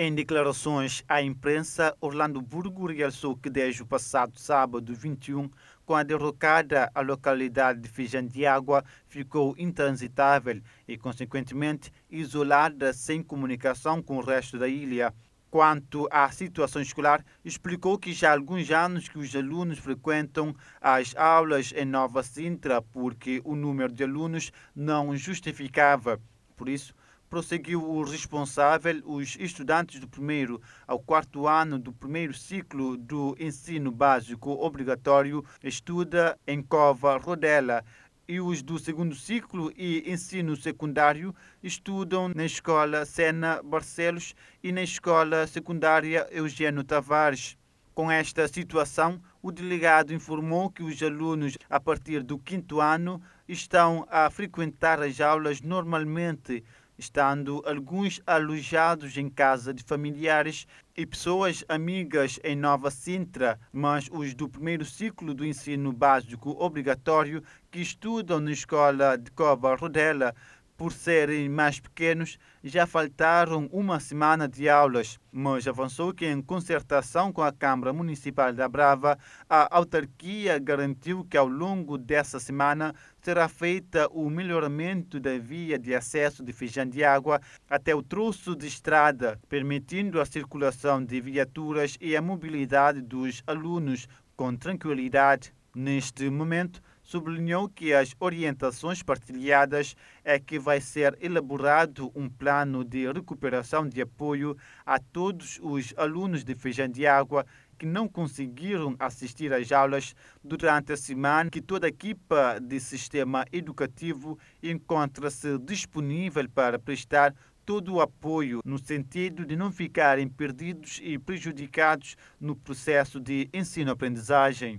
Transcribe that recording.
Em declarações à imprensa, Orlando Burgo realçou que desde o passado sábado 21, com a derrocada, a localidade de Fijandiágua ficou intransitável e, consequentemente, isolada sem comunicação com o resto da ilha. Quanto à situação escolar, explicou que já há alguns anos que os alunos frequentam as aulas em Nova Sintra porque o número de alunos não justificava. Por isso, prosseguiu o responsável, os estudantes do primeiro ao quarto ano do primeiro ciclo do ensino básico obrigatório estuda em Cova Rodela e os do segundo ciclo e ensino secundário estudam na escola Sena Barcelos e na escola secundária Eugênio Tavares. Com esta situação, o delegado informou que os alunos, a partir do quinto ano, estão a frequentar as aulas normalmente, estando alguns alojados em casa de familiares e pessoas amigas em Nova Sintra, mas os do primeiro ciclo do ensino básico obrigatório que estudam na escola de Cova Rodela por serem mais pequenos, já faltaram uma semana de aulas, mas avançou que, em concertação com a Câmara Municipal da Brava, a autarquia garantiu que, ao longo dessa semana, será feita o melhoramento da via de acesso de Feijão de Água até o troço de estrada, permitindo a circulação de viaturas e a mobilidade dos alunos com tranquilidade. Neste momento, sublinhou que as orientações partilhadas é que vai ser elaborado um plano de recuperação de apoio a todos os alunos de Feijão de Água que não conseguiram assistir às aulas durante a semana, que toda a equipa de sistema educativo encontra-se disponível para prestar todo o apoio no sentido de não ficarem perdidos e prejudicados no processo de ensino-aprendizagem.